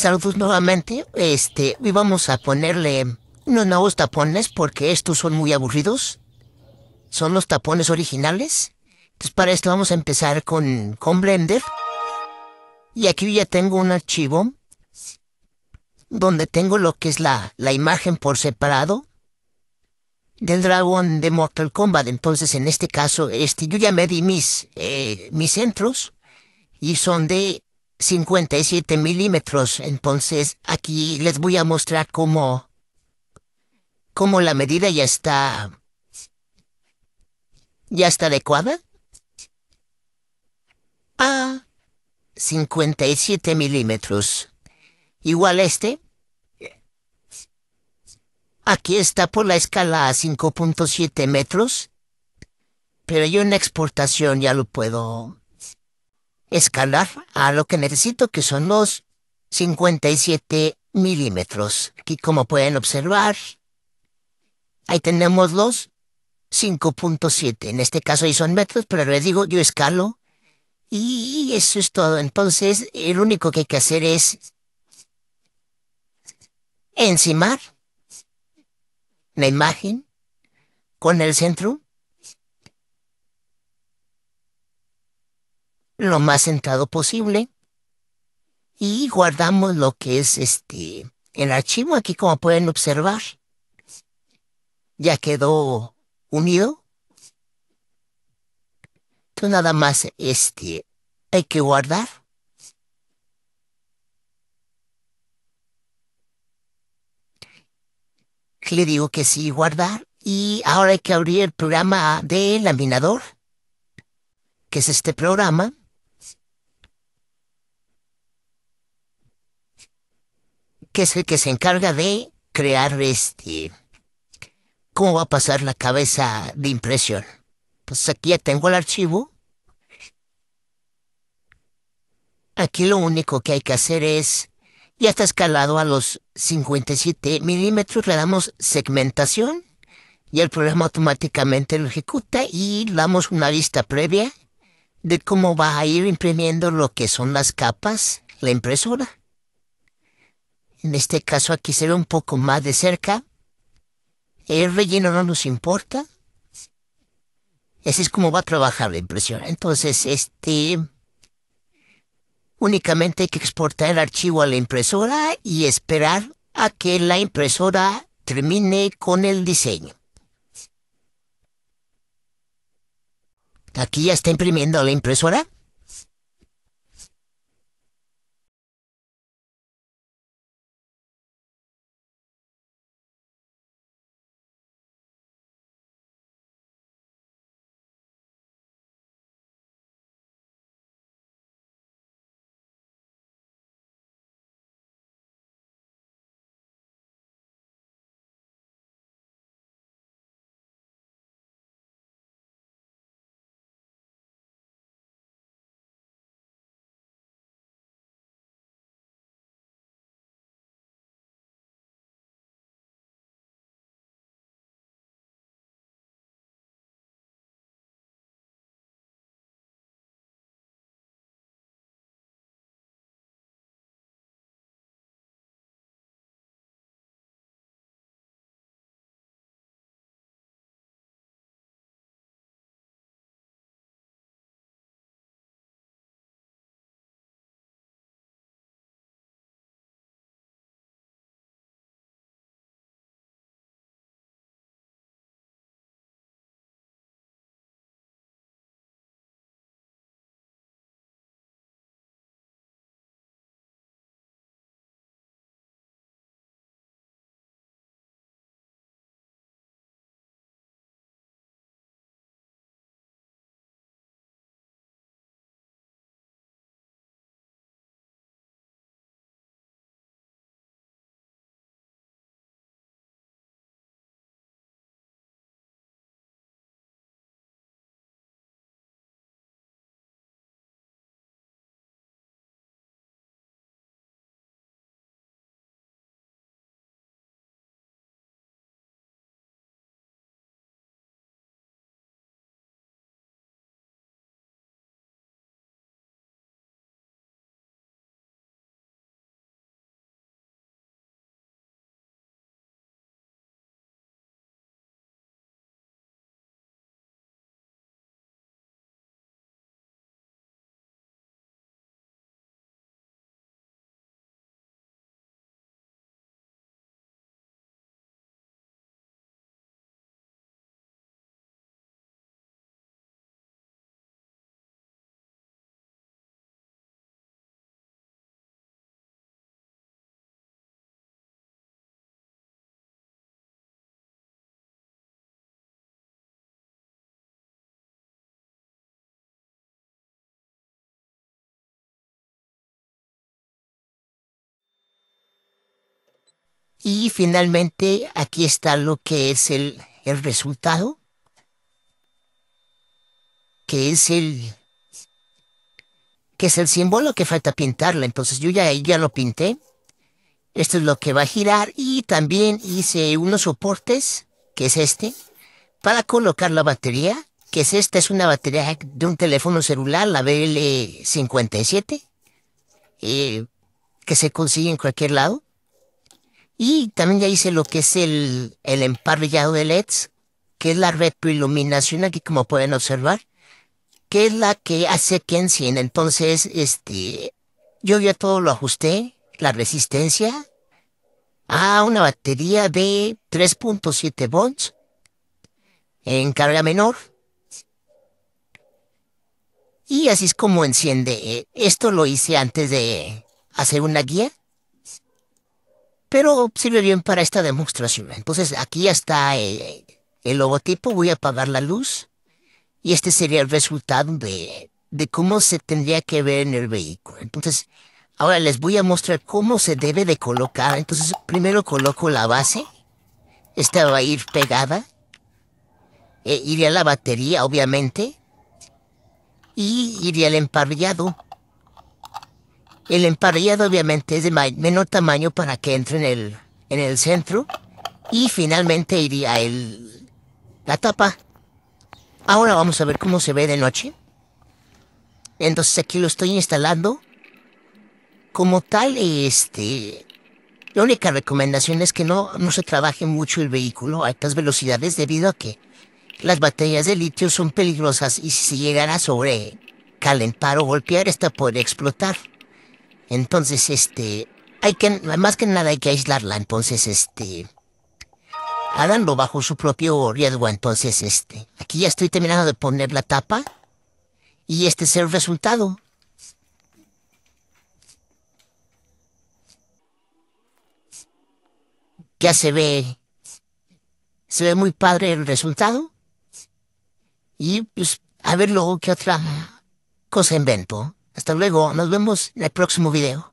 saludos nuevamente. Este, y vamos a ponerle unos nuevos tapones porque estos son muy aburridos. Son los tapones originales. Entonces para esto vamos a empezar con, con Blender. Y aquí ya tengo un archivo donde tengo lo que es la, imagen por separado del Dragon de Mortal Kombat. Entonces, en este caso, este, yo ya me di mis, eh, mis centros y son de 57 milímetros. Entonces aquí les voy a mostrar cómo, cómo la medida ya está, ya está adecuada. Ah, 57 milímetros. Igual este. Aquí está por la escala a 5.7 metros. Pero yo en exportación ya lo puedo escalar a lo que necesito, que son los 57 milímetros. Aquí, como pueden observar, ahí tenemos los 5.7. En este caso ahí son metros, pero les digo, yo escalo. Y eso es todo. Entonces, el único que hay que hacer es encimar la imagen con el centro lo más sentado posible y guardamos lo que es este el archivo aquí como pueden observar. Ya quedó unido. Entonces nada más este hay que guardar. Le digo que sí, guardar. Y ahora hay que abrir el programa de laminador, que es este programa. es el que se encarga de crear este... ¿Cómo va a pasar la cabeza de impresión? Pues aquí ya tengo el archivo. Aquí lo único que hay que hacer es... Ya está escalado a los 57 milímetros, le damos segmentación y el programa automáticamente lo ejecuta y damos una vista previa de cómo va a ir imprimiendo lo que son las capas, la impresora. En este caso aquí se ve un poco más de cerca. El relleno no nos importa. Así es como va a trabajar la impresión. Entonces, este... Únicamente hay que exportar el archivo a la impresora y esperar a que la impresora termine con el diseño. Aquí ya está imprimiendo la impresora. Y finalmente aquí está lo que es el, el resultado, que es el que es el símbolo que falta pintarla. Entonces yo ya, ya lo pinté. Esto es lo que va a girar y también hice unos soportes, que es este, para colocar la batería, que es esta, es una batería de un teléfono celular, la BL57, eh, que se consigue en cualquier lado. Y también ya hice lo que es el, el emparrillado de LEDs, que es la retroiluminación aquí como pueden observar, que es la que hace que encienda. Entonces, este, yo ya todo lo ajusté, la resistencia, a una batería de 3.7 volts en carga menor. Y así es como enciende. Esto lo hice antes de hacer una guía pero sirve bien para esta demostración. Entonces aquí ya está eh, el, logotipo, voy a apagar la luz y este sería el resultado de, de cómo se tendría que ver en el vehículo. Entonces, ahora les voy a mostrar cómo se debe de colocar. Entonces, primero coloco la base. Esta va a ir pegada. Eh, iría la batería, obviamente. Y iría el emparrillado. El emparrillado obviamente es de menor tamaño para que entre en el, en el centro. Y finalmente iría el, la tapa. Ahora vamos a ver cómo se ve de noche. Entonces aquí lo estoy instalando. Como tal, este... La única recomendación es que no, no se trabaje mucho el vehículo a estas velocidades debido a que las baterías de litio son peligrosas y si se llegara a sobrecalentar o golpear, esta puede explotar. Entonces, este, hay que, más que nada hay que aislarla, entonces, este, háganlo bajo su propio riesgo, entonces, este, aquí ya estoy terminando de poner la tapa y este es el resultado. Ya se ve, se ve muy padre el resultado. Y pues, a ver luego qué otra cosa invento. Hasta luego, nos vemos en el próximo video.